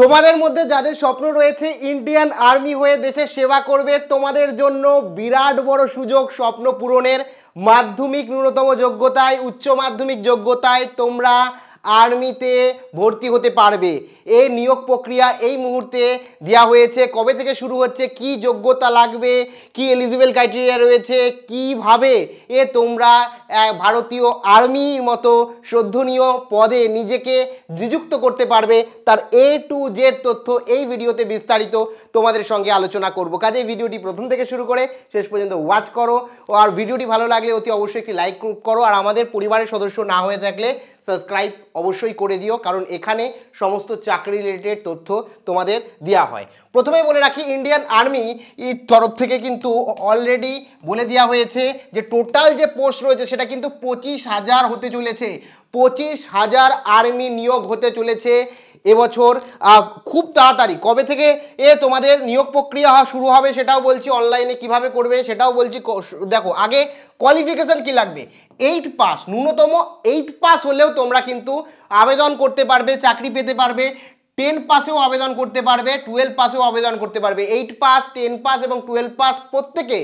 তোমাদের মধ্যে যাদের স্বপ্ন রয়েছে ইন্ডিয়ান আর্মি হয়ে দেশে সেবা করবে তোমাদের জন্য বিরাট বড় সুযোগ স্বপ্ন পূরণের মাধ্যমিক ন্যূনতম যোগ্যতায় উচ্চ মাধ্যমিক যোগ্যতায় তোমরা আর্মিতে ভর্তি হতে পারবে এই নিয়োগ প্রক্রিয়া এই মুহূর্তে দেওয়া হয়েছে কবে থেকে শুরু হচ্ছে কি যোগ্যতা লাগবে কি এলিজিবল ক্রাইটেরিয়া রয়েছে কিভাবে এ তোমরা ভারতীয় আর্মির মতো শ্রদ্ধনীয় পদে নিজেকে নিযুক্ত করতে পারবে তার এ টু জেড তথ্য এই ভিডিওতে বিস্তারিত তোমাদের সঙ্গে আলোচনা করব কাজে ভিডিওটি প্রথম থেকে শুরু করে শেষ পর্যন্ত ওয়াচ করো আর ভিডিওটি ভালো লাগলে অতি অবশ্যই একটি লাইক করো আর আমাদের পরিবারের সদস্য না হয়ে থাকলে সাবস্ক্রাইব অবশ্যই করে দিও কারণ এখানে সমস্ত চাকরি রিলেটেড তথ্য তোমাদের দেওয়া হয় প্রথমে বলে রাখি ইন্ডিয়ান আর্মি তরফ থেকে কিন্তু অলরেডি বলে দেওয়া হয়েছে যে টোটাল যে পোস্ট রয়েছে সেটা কিন্তু পঁচিশ হাজার হতে চলেছে পঁচিশ হাজার আর্মি নিয়োগ হতে চলেছে এবছর খুব তাড়াতাড়ি কবে থেকে এ তোমাদের নিয়োগ প্রক্রিয়া শুরু হবে সেটাও বলছি অনলাইনে কিভাবে করবে সেটাও বলছি দেখো আগে কোয়ালিফিকেশান কি লাগবে এইট পাস ন্যূনতম এইট পাস হলেও তোমরা কিন্তু আবেদন করতে পারবে চাকরি পেতে পারবে টেন পাসেও আবেদন করতে পারবে টুয়েলভ পাসেও আবেদন করতে পারবে এইট পাস টেন পাস এবং টুয়েলভ পাস প্রত্যেকে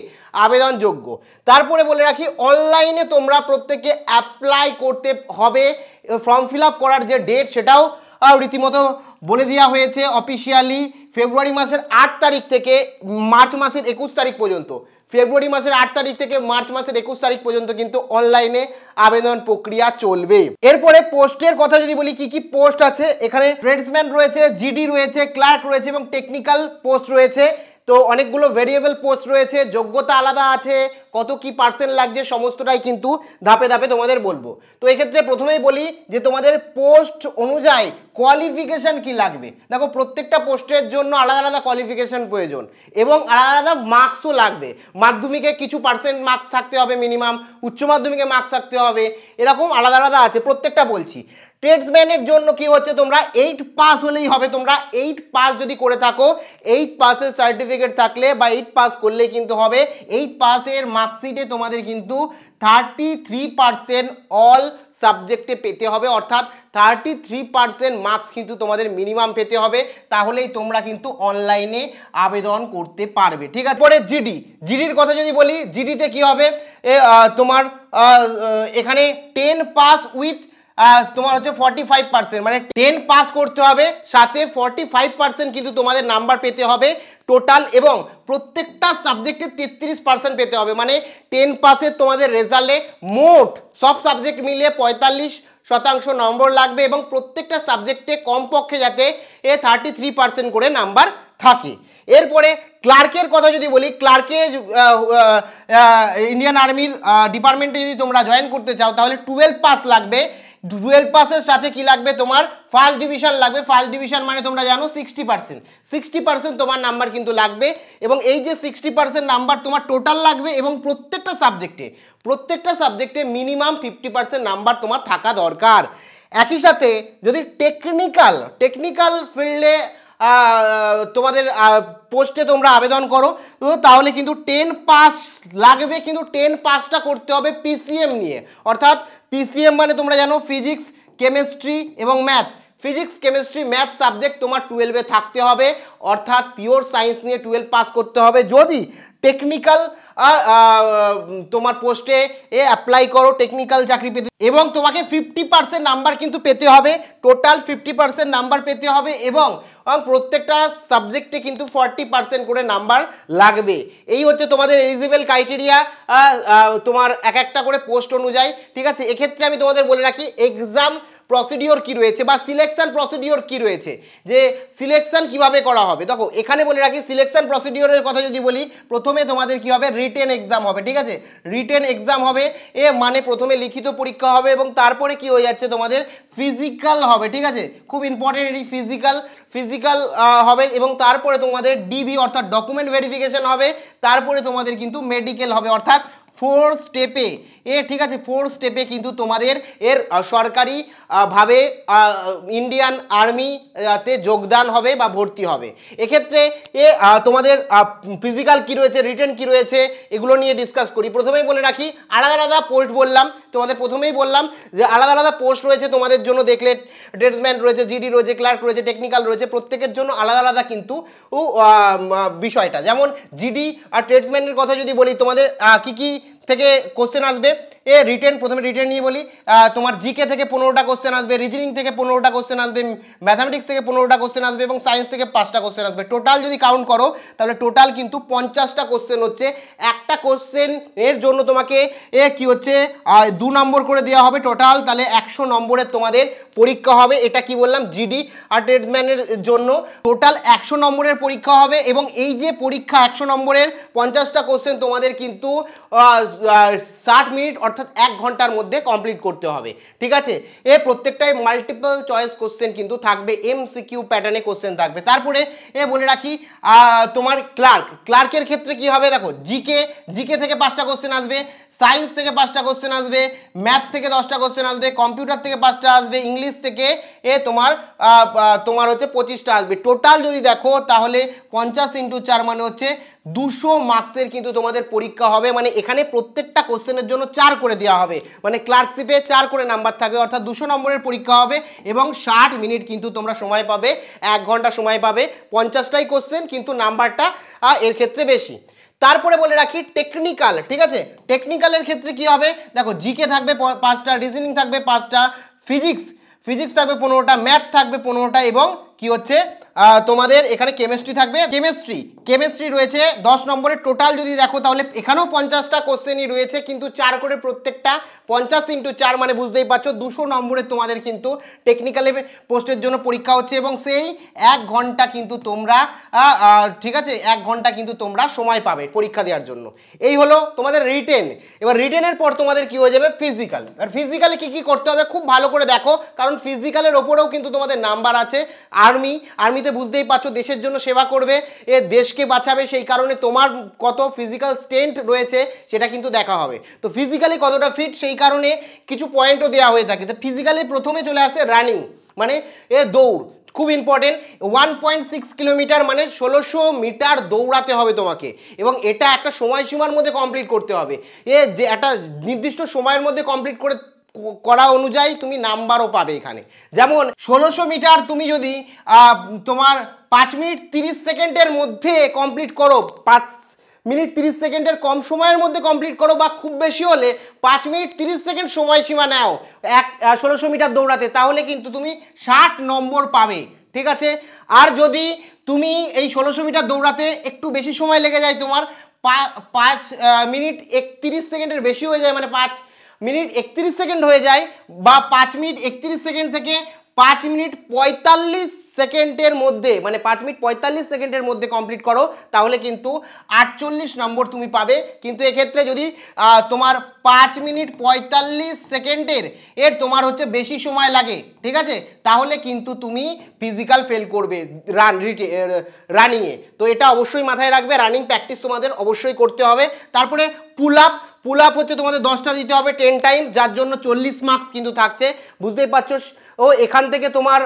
আবেদনযোগ্য তারপরে বলে রাখি অনলাইনে তোমরা প্রত্যেকে অ্যাপ্লাই করতে হবে ফর্ম ফিল করার যে ডেট সেটাও রীতিমতো বলে দেওয়া হয়েছে অফিসিয়ালি ফেব্রুয়ারি মাসের আট তারিখ থেকে মার্চ মাসের একুশ তারিখ পর্যন্ত ফেব্রুয়ারি মাসের আট তারিখ থেকে মার্চ মাসের একুশ তারিখ পর্যন্ত কিন্তু অনলাইনে আবেদন প্রক্রিয়া চলবে এরপরে পোস্টের কথা যদি বলি কি কি পোস্ট আছে এখানে ট্রেডসম্যান রয়েছে জিডি রয়েছে ক্লার্ক রয়েছে এবং টেকনিক্যাল পোস্ট রয়েছে তো অনেকগুলো ভেরিয়েবল পোস্ট রয়েছে যোগ্যতা আলাদা আছে কত কি পার্সেন্ট লাগছে সমস্তটাই কিন্তু ধাপে ধাপে তোমাদের বলবো তো এক্ষেত্রে প্রথমেই বলি যে তোমাদের পোস্ট অনুযায়ী কোয়ালিফিকেশান কি লাগবে দেখো প্রত্যেকটা পোস্টের জন্য আলাদা আলাদা কোয়ালিফিকেশান প্রয়োজন এবং আলাদা আলাদা মার্কসও লাগবে মাধ্যমিকে কিছু পার্সেন্ট মার্কস থাকতে হবে মিনিমাম উচ্চ মাধ্যমিকে মার্কস থাকতে হবে এরকম আলাদা আলাদা আছে প্রত্যেকটা বলছি ট্রেডসম্যানের জন্য কি হচ্ছে তোমরা এইট পাস হলেই হবে তোমরা এইট পাস যদি করে থাকো এইট পাসের সার্টিফিকেট থাকলে বা এইট পাস করলেই কিন্তু হবে এইট পাসের মার্কশিটে তোমাদের কিন্তু থার্টি থ্রি পার্সেন্ট অল সাবজেক্টে পেতে হবে অর্থাৎ থার্টি থ্রি পার্সেন্ট মার্কস কিন্তু তোমাদের মিনিমাম পেতে হবে তাহলেই তোমরা কিন্তু অনলাইনে আবেদন করতে পারবে ঠিক আছে পরে জিডি জিডির কথা যদি বলি জিডিতে কি হবে তোমার এখানে টেন পাস উইথ তোমার হচ্ছে ফর্টি ফাইভ পার্সেন্ট মানে টেন পাস করতে হবে সাথে ফর্টি ফাইভ পার্সেন্ট কিন্তু তোমাদের নাম্বার পেতে হবে টোটাল এবং প্রত্যেকটা সাবজেক্টে তেত্রিশ পার্সেন্ট পেতে হবে মানে টেন পাসের তোমাদের রেজাল্টে মোট সব সাবজেক্ট মিলিয়ে পঁয়তাল্লিশ শতাংশ নম্বর লাগবে এবং প্রত্যেকটা সাবজেক্টে কমপক্ষে যাতে এ থার্টি থ্রি পার্সেন্ট করে নাম্বার থাকে এরপরে ক্লার্কের কথা যদি বলি ক্লার্কে ইন্ডিয়ান আর্মির ডিপার্টমেন্টে যদি তোমরা জয়েন করতে চাও তাহলে টুয়েলভ পাস লাগবে টুয়েলভ পাসের সাথে কি লাগবে তোমার ফার্স্ট ডিভিশন লাগবে ফার্স্ট ডিভিশন মানে তোমরা জানো সিক্সটি পার্সেন্ট সিক্সটি পার্সেন্ট তোমার নাম্বার কিন্তু লাগবে এবং এই যে সিক্সটি পার্সেন্ট নাম্বার তোমার টোটাল লাগবে এবং প্রত্যেকটা সাবজেক্টে প্রত্যেকটা সাবজেক্টে মিনিমাম ফিফটি পার্সেন্ট নাম্বার তোমার থাকা দরকার একই সাথে যদি টেকনিক্যাল টেকনিক্যাল ফিল্ডে তোমাদের পোস্টে তোমরা আবেদন করো তো তাহলে কিন্তু টেন পাস লাগবে কিন্তু টেন পাসটা করতে হবে পিসিএম নিয়ে অর্থাৎ পিসিএম মানে তোমরা জানো ফিজিক্স কেমিস্ট্রি এবং math physics chemistry math subject তোমার টুয়েলভে থাকতে হবে অর্থাৎ পিওর সায়েন্স নিয়ে টুয়েলভ পাস করতে হবে যদি টেকনিক্যাল তোমার পোস্টে এ অ্যাপ্লাই করো টেকনিক্যাল চাকরি পেতে এবং তোমাকে ফিফটি পার্সেন্ট নাম্বার কিন্তু পেতে হবে টোটাল ফিফটি পার্সেন্ট নাম্বার পেতে হবে এবং এবং প্রত্যেকটা সাবজেক্টে কিন্তু ফর্টি পার্সেন্ট করে নাম্বার লাগবে এই হচ্ছে তোমাদের এলিজিবেল ক্রাইটেরিয়া তোমার এক একটা করে পোস্ট অনুযায়ী ঠিক আছে এক্ষেত্রে আমি তোমাদের বলে রাখি এক্সাম প্রসিডিওর কি রয়েছে বা সিলেকশান প্রসিডিওর কি রয়েছে যে সিলেকশান কিভাবে করা হবে দেখো এখানে বলে রাখি সিলেকশন প্রসিডিওরের কথা যদি বলি প্রথমে তোমাদের কি হবে রিটেন এক্সাম হবে ঠিক আছে রিটেন এক্সাম হবে এ মানে প্রথমে লিখিত পরীক্ষা হবে এবং তারপরে কি হয়ে যাচ্ছে তোমাদের ফিজিক্যাল হবে ঠিক আছে খুব ইম্পর্টেন্ট এটি ফিজিক্যাল ফিজিক্যাল হবে এবং তারপরে তোমাদের ডিবি অর্থাৎ ডকুমেন্ট ভেরিফিকেশন হবে তারপরে তোমাদের কিন্তু মেডিকেল হবে অর্থাৎ ফোর স্টেপে এ ঠিক আছে ফোর স্টেপে কিন্তু তোমাদের এর সরকারি ভাবে ইন্ডিয়ান আর্মিতে যোগদান হবে বা ভর্তি হবে এক্ষেত্রে এ তোমাদের ফিজিক্যাল কী রয়েছে রিটার্ন কী রয়েছে এগুলো নিয়ে ডিসকাস করি প্রথমেই বলে রাখি আলাদা আলাদা পোস্ট বললাম তোমাদের প্রথমেই বললাম যে আলাদা আলাদা পোস্ট রয়েছে তোমাদের জন্য দেখলে ট্রেডসম্যান রয়েছে জিডি রয়েছে ক্লার্ক রয়েছে টেকনিক্যাল রয়েছে প্রত্যেকের জন্য আলাদা আলাদা কিন্তু বিষয়টা যেমন জিডি আর ট্রেডসম্যানের কথা যদি বলি তোমাদের কী কী থেকে কোশ্চেন আসবে এ রিটেন প্রথমে রিটেন নিয়ে বলি তোমার জিকে থেকে পনেরোটা কোশ্চেন আসবে রিজনিং থেকে পনেরোটা কোশ্চেন আসবে ম্যাথামেটিক্স থেকে পনেরোটা কোশ্চেন আসবে এবং সায়েন্স থেকে পাঁচটা কোশ্চেন আসবে টোটাল যদি কাউন্ট করো তাহলে টোটাল কিন্তু পঞ্চাশটা কোশ্চেন হচ্ছে একটা কোশ্চেনের জন্য তোমাকে এ কি হচ্ছে দু নম্বর করে দেওয়া হবে টোটাল তাহলে একশো নম্বরের তোমাদের পরীক্ষা হবে এটা কি বললাম জিডি আটেডম্যানের জন্য টোটাল একশো নম্বরের পরীক্ষা হবে এবং এই যে পরীক্ষা একশো নম্বরের পঞ্চাশটা কোশ্চেন তোমাদের কিন্তু ষাট মিনিট অর্থাৎ এক ঘন্টার মধ্যে কমপ্লিট করতে হবে ঠিক আছে এ প্রত্যেকটাই মাল্টিপল চয়েস কোশ্চেন কিন্তু থাকবে এম সিকিউ প্যাটার্নে কোশ্চেন থাকবে তারপরে এ বলে রাখি তোমার ক্লার্ক ক্লার্কের ক্ষেত্রে কি হবে দেখো জিকে জিকে থেকে পাঁচটা কোশ্চেন আসবে সায়েন্স থেকে পাঁচটা কোশ্চেন আসবে ম্যাথ থেকে দশটা কোশ্চেন আসবে কম্পিউটার থেকে পাঁচটা আসবে ইংলিশ থেকে এ তোমার তোমার হচ্ছে পঁচিশটা আসবে টোটাল যদি দেখো তাহলে পঞ্চাশ ইন্টু চার মানে হচ্ছে দুশো মার্কসের কিন্তু তোমাদের পরীক্ষা হবে মানে এখানে প্রত্যেকটা কোশ্চেনের জন্য চার করে দেওয়া হবে মানে ক্লার্কশিপে চার করে নাম্বার থাকবে অর্থাৎ দুশো নম্বরের পরীক্ষা হবে এবং ষাট মিনিট কিন্তু তোমরা সময় পাবে এক ঘন্টা সময় পাবে পঞ্চাশটাই কোশ্চেন কিন্তু নাম্বারটা এর ক্ষেত্রে বেশি তারপরে বলে রাখি টেকনিক্যাল ঠিক আছে টেকনিক্যালের ক্ষেত্রে কি হবে দেখো জিকে থাকবে পাঁচটা রিজনিং থাকবে পাঁচটা ফিজিক্স ফিজিক্স থাকবে পনেরোটা ম্যাথ থাকবে পনেরোটা এবং কি হচ্ছে তোমাদের এখানে কেমিস্ট্রি থাকবে কেমিস্ট্রি কেমিস্ট্রি রয়েছে দশ নম্বরের টোটাল যদি দেখো তাহলে এখানেও পঞ্চাশটা কোশ্চেনই রয়েছে কিন্তু চার করে প্রত্যেকটা পঞ্চাশ ইন্টু চার মানে বুঝতেই পারছো দুশো নম্বরে তোমাদের কিন্তু টেকনিক্যাল পোস্টের জন্য পরীক্ষা হচ্ছে এবং সেই এক ঘন্টা কিন্তু তোমরা ঠিক আছে এক ঘন্টা কিন্তু তোমরা সময় পাবে পরীক্ষা দেওয়ার জন্য এই হলো তোমাদের রিটেন এবার রিটেনের পর তোমাদের কি হয়ে যাবে ফিজিক্যাল আর ফিজিক্যালে কী কী করতে হবে খুব ভালো করে দেখো কারণ ফিজিক্যালের ওপরেও কিন্তু তোমাদের নাম্বার আছে আর্মি আর্মি মধ্যে বুঝতেই পারছো দেশের জন্য সেবা করবে এ দেশকে বাঁচাবে সেই কারণে তোমার কত ফিজিক্যাল স্ট্রেন্থ রয়েছে সেটা কিন্তু দেখা হবে তো ফিজিক্যালি কতটা ফিট সেই কারণে কিছু পয়েন্টও দেওয়া হয়ে থাকে তো ফিজিক্যালি প্রথমে চলে আসে রানিং মানে এ দৌড় খুব important one point six kilometre মানে ষোলোশো মিটার দৌড়াতে হবে তোমাকে এবং এটা একটা সময়সীমার মধ্যে কমপ্লিট করতে হবে এ যে একটা নির্দিষ্ট সময়ের মধ্যে কমপ্লিট করে করা অনুযায়ী তুমি নাম্বারও পাবে এখানে যেমন ষোলোশো মিটার তুমি যদি তোমার পাঁচ মিনিট তিরিশ সেকেন্ডের মধ্যে কমপ্লিট করো পাঁচ মিনিট তিরিশ সেকেন্ডের কম সময়ের মধ্যে কমপ্লিট করো বা খুব বেশি হলে পাঁচ মিনিট তিরিশ সেকেন্ড সময়সীমা নাও এক ষোলোশো মিটার দৌড়াতে তাহলে কিন্তু তুমি ষাট নম্বর পাবে ঠিক আছে আর যদি তুমি এই ষোলোশো মিটার দৌড়াতে একটু বেশি সময় লেগে যায় তোমার পাঁচ মিনিট একত্রিশ সেকেন্ডের বেশি হয়ে যায় মানে পাঁচ মিনিট একত্রিশ সেকেন্ড হয়ে যায় বা পাঁচ মিনিট একত্রিশ সেকেন্ড থেকে পাঁচ মিনিট পঁয়তাল্লিশ সেকেন্ডের মধ্যে মানে পাঁচ মিনিট পঁয়তাল্লিশ সেকেন্ডের মধ্যে কমপ্লিট করো তাহলে কিন্তু আটচল্লিশ নম্বর তুমি পাবে কিন্তু এক্ষেত্রে যদি তোমার পাঁচ মিনিট পঁয়তাল্লিশ সেকেন্ডের এর তোমার হচ্ছে বেশি সময় লাগে ঠিক আছে তাহলে কিন্তু তুমি ফিজিক্যাল ফেল করবে রান রিটে রানিংয়ে তো এটা অবশ্যই মাথায় রাখবে রানিং প্র্যাকটিস তোমাদের অবশ্যই করতে হবে তারপরে পুল আপ পুল আপ হচ্ছে তোমাদের দশটা দিতে হবে টেন টাইমস যার জন্য চল্লিশ মার্কস কিন্তু থাকছে বুঝতেই পারছো ও এখান থেকে তোমার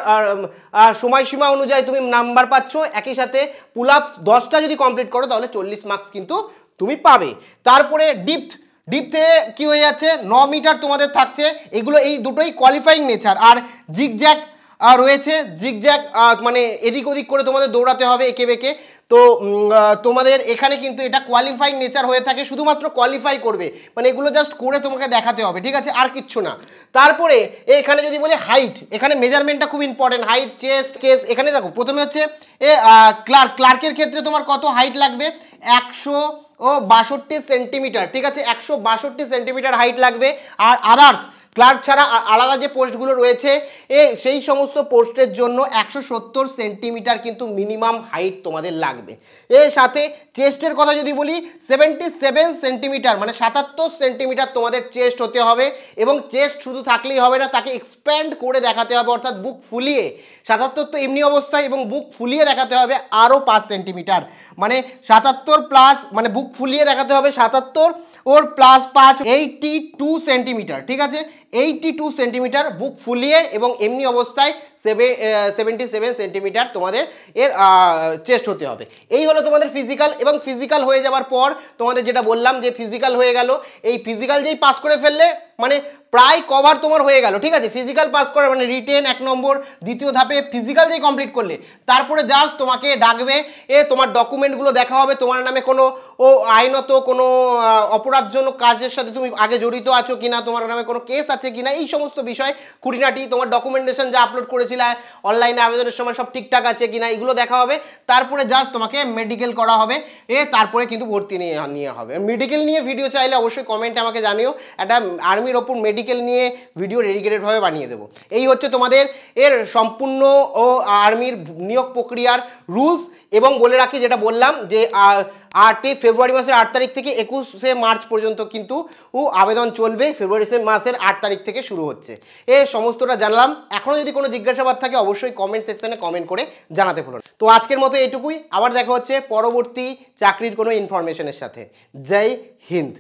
সময়সীমা অনুযায়ী তুমি নাম্বার পাচ্ছ একই সাথে পুল আপ দশটা যদি কমপ্লিট করো তাহলে চল্লিশ মার্কস কিন্তু তুমি পাবে তারপরে ডিপ ডিপথে কি হয়ে যাচ্ছে ন মিটার তোমাদের থাকছে এগুলো এই দুটোই কোয়ালিফাইং নেচার আর জিগজ্যাক রয়েছে জিগজ্যাক মানে এদিক ওদিক করে তোমাদের দৌড়াতে হবে একে বেঁকে তো তোমাদের এখানে কিন্তু এটা কোয়ালিফাইড নেচার হয়ে থাকে শুধুমাত্র কোয়ালিফাই করবে মানে এগুলো জাস্ট করে তোমাকে দেখাতে হবে ঠিক আছে আর কিচ্ছু না তারপরে এখানে যদি বলি হাইট এখানে মেজারমেন্টটা খুব ইম্পর্টেন্ট হাইট চেস্ট চেস্ট এখানে দেখো প্রথমে হচ্ছে এ ক্লার্ক ক্লার্কের ক্ষেত্রে তোমার কত হাইট লাগবে একশো ও বাষট্টি সেন্টিমিটার ঠিক আছে একশো বাষট্টি সেন্টিমিটার হাইট লাগবে আর আদার্স ক্লার্ক ছাড়া আলাদা যে পোস্টগুলো রয়েছে এ সেই সমস্ত পোস্টের জন্য একশো সত্তর সেন্টিমিটার কিন্তু মিনিমাম হাইট তোমাদের লাগবে এর সাথে চেস্টের কথা যদি বলি সেভেন্টি সেভেন সেন্টিমিটার মানে সাতাত্তর সেন্টিমিটার তোমাদের চেস্ট হতে হবে এবং চেস্ট শুধু থাকলেই হবে না তাকে এক্সপ্যান্ড করে দেখাতে হবে অর্থাৎ বুক ফুলিয়ে সাতাত্তর তো এমনি অবস্থায় এবং বুক ফুলিয়ে দেখাতে হবে আরও পাঁচ সেন্টিমিটার মানে সাতাত্তর প্লাস মানে বুক ফুলিয়ে দেখাতে হবে সাতাত্তর ওর প্লাস পাঁচ এইটি টু সেন্টিমিটার ঠিক আছে এইটি টু সেন্টিমিটার বুক ফুলিয়ে এবং এমনি অবস্থায় সেভেন্টি সেভেন সেন্টিমিটার তোমাদের এর চেস্ট হতে হবে এই হলো তোমাদের ফিজিক্যাল এবং ফিজিক্যাল হয়ে যাওয়ার পর তোমাদের যেটা বললাম যে ফিজিক্যাল হয়ে গেল এই ফিজিক্যাল যেই পাস করে ফেললে মানে প্রায় কভার তোমার হয়ে গেল ঠিক আছে ফিজিক্যাল পাস করে মানে রিটেন এক নম্বর দ্বিতীয় ধাপে ফিজিক্যাল যেই কমপ্লিট করলে তারপরে জাস্ট তোমাকে ডাকবে এ তোমার ডকুমেন্টগুলো দেখা হবে তোমার নামে কোনো ও আইনত কোনো অপরাধজনক কাজের সাথে তুমি আগে জড়িত আছো কিনা তোমার নামে কোনো কেস আছে কিনা এই সমস্ত বিষয় খুঁটিনাটি তোমার ডকুমেন্টেশন যা আপলোড করেছিল অনলাইনে আবেদনের সময় সব ঠিকঠাক আছে কিনা এগুলো দেখা হবে তারপরে জাস্ট তোমাকে মেডিকেল করা হবে এ তারপরে কিন্তু ভর্তি নিয়ে নিয়ে হবে মেডিকেল নিয়ে ভিডিও চাইলে অবশ্যই কমেন্টে আমাকে জানিও একটা আর্মির ওপর মেডিকেল নিয়ে ভিডিও ডেডিকেটেডভাবে বানিয়ে দেবো এই হচ্ছে তোমাদের এর সম্পূর্ণ ও আর্মির নিয়োগ প্রক্রিয়ার রুলস এবং বলে রাখি যেটা বললাম যে আটে ফেব্রুয়ারি মাসের আট তারিখ থেকে একুশে মার্চ পর্যন্ত কিন্তু আবেদন চলবে ফেব্রুয়ারি মাসের আট তারিখ থেকে শুরু হচ্ছে এ সমস্তটা জানলাম এখনও যদি কোনো জিজ্ঞাসাবাদ থাকে অবশ্যই কমেন্ট সেকশানে কমেন্ট করে জানাতে পারুন তো আজকের মতো এটুকুই আবার দেখা হচ্ছে পরবর্তী চাকরির কোনো ইনফরমেশনের সাথে জয় হিন্দ